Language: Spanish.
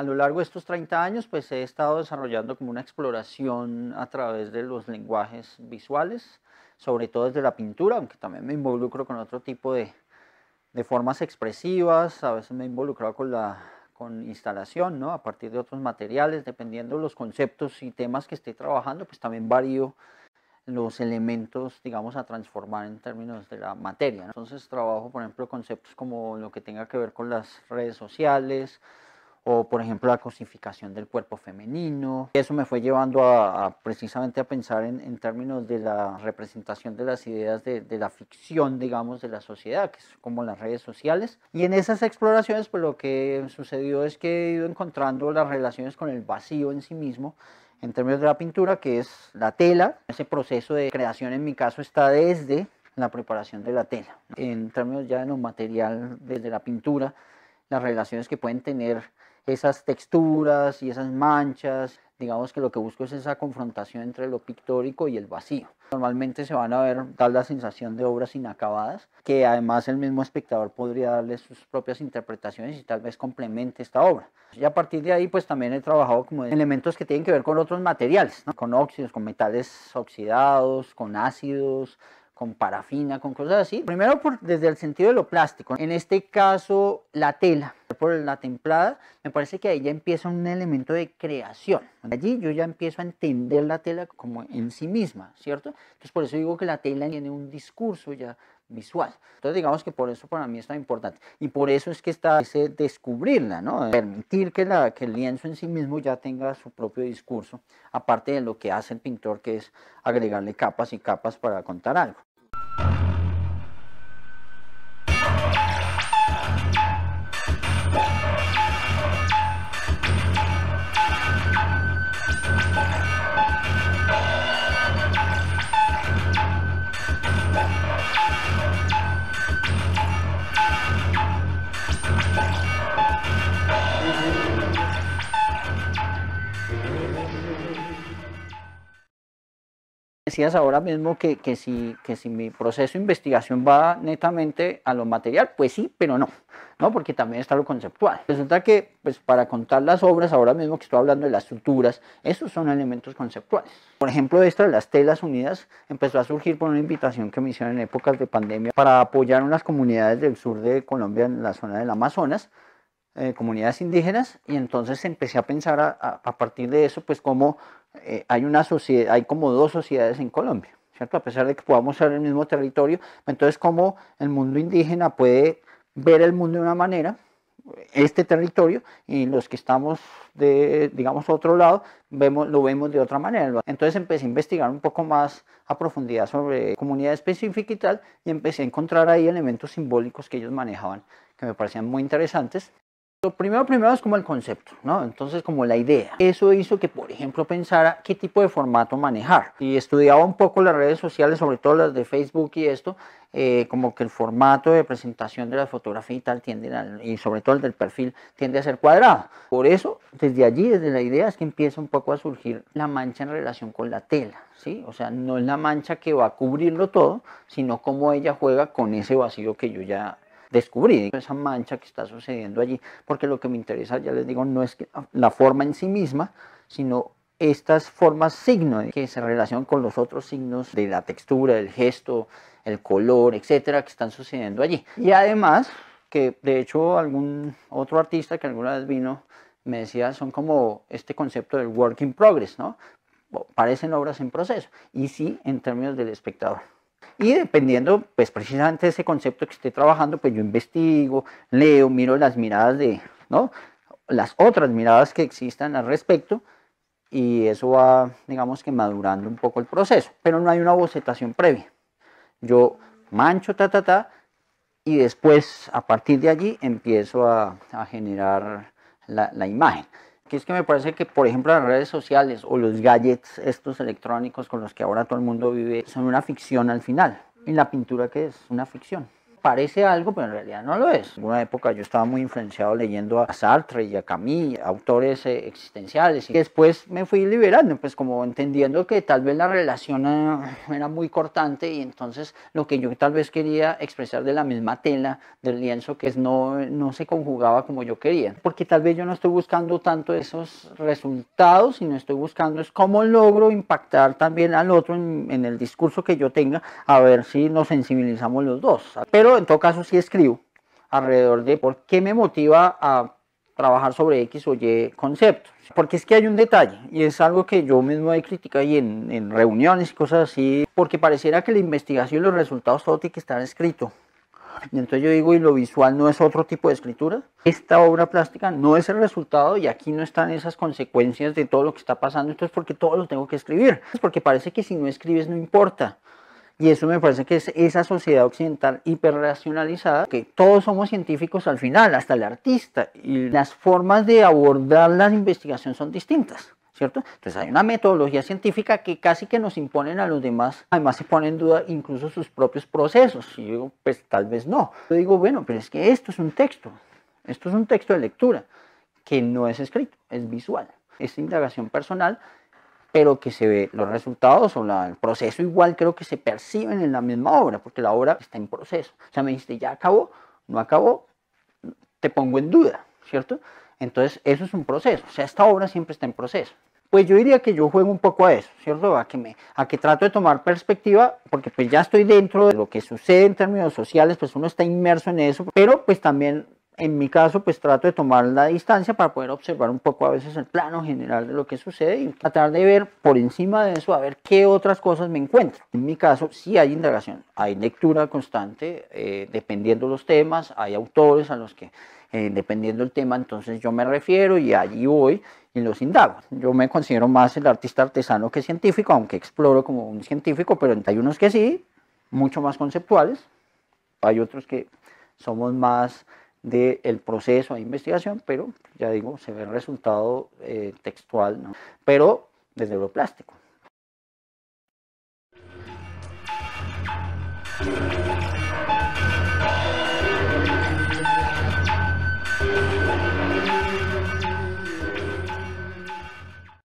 a lo largo de estos 30 años, pues he estado desarrollando como una exploración a través de los lenguajes visuales, sobre todo desde la pintura, aunque también me involucro con otro tipo de, formas expresivas, a veces me he involucrado con la con instalación, ¿no? a partir de otros materiales, dependiendo de los conceptos y temas que esté trabajando, pues también varío los elementos, digamos, a transformar en términos de la materia. Entonces trabajo, por ejemplo, conceptos como lo que tenga que ver con las redes sociales, o por ejemplo la cosificación del cuerpo femenino. Eso me fue llevando a, precisamente a pensar en, términos de la representación de las ideas de, la ficción, digamos, de la sociedad, que es como las redes sociales. Y en esas exploraciones, pues lo que sucedió es que he ido encontrando las relaciones con el vacío en sí mismo en términos de la pintura, que es la tela. Ese proceso de creación en mi caso está desde la preparación de la tela. En términos ya de lo material, desde la pintura, las relaciones que pueden tener esas texturas y esas manchas. Digamos que lo que busco es esa confrontación entre lo pictórico y el vacío. Normalmente se van a ver, tal la sensación de obras inacabadas, que además el mismo espectador podría darle sus propias interpretaciones y tal vez complemente esta obra. Y a partir de ahí, pues también he trabajado como elementos que tienen que ver con otros materiales, con óxidos, con metales oxidados, con ácidos, con parafina, con cosas así. Primero desde el sentido de lo plástico. En este caso, la tela por la templada, me parece que ahí ya empieza un elemento de creación. Allí yo ya empiezo a entender la tela como en sí misma, ¿cierto? Entonces por eso digo que la tela tiene un discurso ya visual. Entonces digamos que por eso para mí es tan importante. Y por eso es que está ese descubrirla, ¿no? Permitir que, la, que el lienzo en sí mismo ya tenga su propio discurso, aparte de lo que hace el pintor, que es agregarle capas y capas para contar algo. Yeah. decías ahora mismo que, que, si, que si mi proceso de investigación va netamente a lo material, pues sí, pero no, ¿no? porque también está lo conceptual. Resulta que pues, para contar las obras, ahora mismo que estoy hablando de las estructuras, esos son elementos conceptuales. Por ejemplo, esto de las telas unidas empezó a surgir por una invitación que me hicieron en épocas de pandemia para apoyar unas comunidades del sur de Colombia en la zona del Amazonas eh, comunidades indígenas y entonces empecé a pensar a, partir de eso, pues cómo eh, hay una sociedad, hay como dos sociedades en Colombia, ¿cierto? A pesar de que podamos ser el mismo territorio, entonces cómo el mundo indígena puede ver el mundo de una manera, este territorio, y los que estamos de, digamos, otro lado, vemos, lo vemos de otra manera. Entonces empecé a investigar un poco más a profundidad sobre comunidades específicas y tal, y empecé a encontrar ahí elementos simbólicos que ellos manejaban que me parecían muy interesantes lo primero, primero es como el concepto, ¿no? Entonces como la idea. Eso hizo que, por ejemplo, pensara qué tipo de formato manejar. Y estudiaba un poco las redes sociales, sobre todo las de Facebook y esto, eh, como que el formato de presentación de la fotografía y tal tiende, y sobre todo el del perfil, tiende a ser cuadrado. Por eso, desde allí, desde la idea, es que empieza un poco a surgir la mancha en relación con la tela, ¿sí? O sea, no es la mancha que va a cubrirlo todo, sino cómo ella juega con ese vacío que yo ya descubrir esa mancha que está sucediendo allí, porque lo que me interesa, ya les digo, no es que la forma en sí misma, sino estas formas signo que se relacionan con los otros signos de la textura, el gesto, el color, etcétera, que están sucediendo allí. Y además, que de hecho algún otro artista que alguna vez vino me decía, son como este concepto del work in progress, ¿no? Parecen obras en proceso. Y sí, en términos del espectador. Y dependiendo, pues precisamente de ese concepto que esté trabajando, pues yo investigo, leo, miro las miradas de, ¿no? Las otras miradas que existan al respecto y eso va, digamos que madurando un poco el proceso, pero no hay una bocetación previa. Yo mancho, ta, ta, ta, y después a partir de allí empiezo a, generar la imagen que es que me parece que, por ejemplo, las redes sociales o los gadgets, estos electrónicos con los que ahora todo el mundo vive, son una ficción al final. En la pintura, que es? Una ficción parece algo, pero en realidad no lo es. En una época yo estaba muy influenciado leyendo a Sartre y a Camus, autores eh, existenciales, y después me fui liberando, pues como entendiendo que tal vez la relación eh, era muy cortante y entonces lo que yo tal vez quería expresar de la misma tela del lienzo que no, no se conjugaba como yo quería, porque tal vez yo no estoy buscando tanto esos resultados, sino estoy buscando es cómo logro impactar también al otro en, en el discurso que yo tenga, a ver si nos sensibilizamos los dos. Pero en todo caso sí escribo alrededor de por qué me motiva a trabajar sobre X o Y conceptos. Porque es que hay un detalle, y es algo que yo mismo he criticado y en, reuniones y cosas así, porque pareciera que la investigación y los resultados todo tiene que estar escrito. Y entonces yo digo, ¿y lo visual no es otro tipo de escritura? Esta obra plástica no es el resultado y aquí no están esas consecuencias de todo lo que está pasando, entonces porque todo lo tengo que escribir. Es pues porque parece que si no escribes no importa. Y eso me parece que es esa sociedad occidental hiperracionalizada, que todos somos científicos al final, hasta el artista, y las formas de abordar las investigación son distintas. ¿Cierto? Entonces hay una metodología científica que casi que nos imponen a los demás, además se pone en duda incluso sus propios procesos. Y yo digo, pues tal vez no. Yo digo, bueno, pero es que esto es un texto, esto es un texto de lectura, que no es escrito, es visual. es indagación personal pero que se ve los resultados o el proceso igual creo que se perciben en la misma obra, porque la obra está en proceso. O sea, me dijiste, ya acabó, no acabó, te pongo en duda, ¿cierto? Entonces, eso es un proceso, o sea, esta obra siempre está en proceso. Pues yo diría que yo juego un poco a eso, ¿cierto? A que, me, a que trato de tomar perspectiva, porque pues ya estoy dentro de lo que sucede en términos sociales, pues uno está inmerso en eso, pero pues también en mi caso, pues trato de tomar la distancia para poder observar un poco a veces el plano general de lo que sucede y tratar de ver por encima de eso a ver qué otras cosas me encuentro. En mi caso, sí hay indagación, hay lectura constante, eh, dependiendo los temas, hay autores a los que, eh, dependiendo el tema, entonces yo me refiero y allí voy y los indago. Yo me considero más el artista artesano que científico, aunque exploro como un científico, pero hay unos que sí, mucho más conceptuales, hay otros que somos más del proceso de investigación, pero ya digo, se ve el resultado eh, textual, pero desde neuroplástico.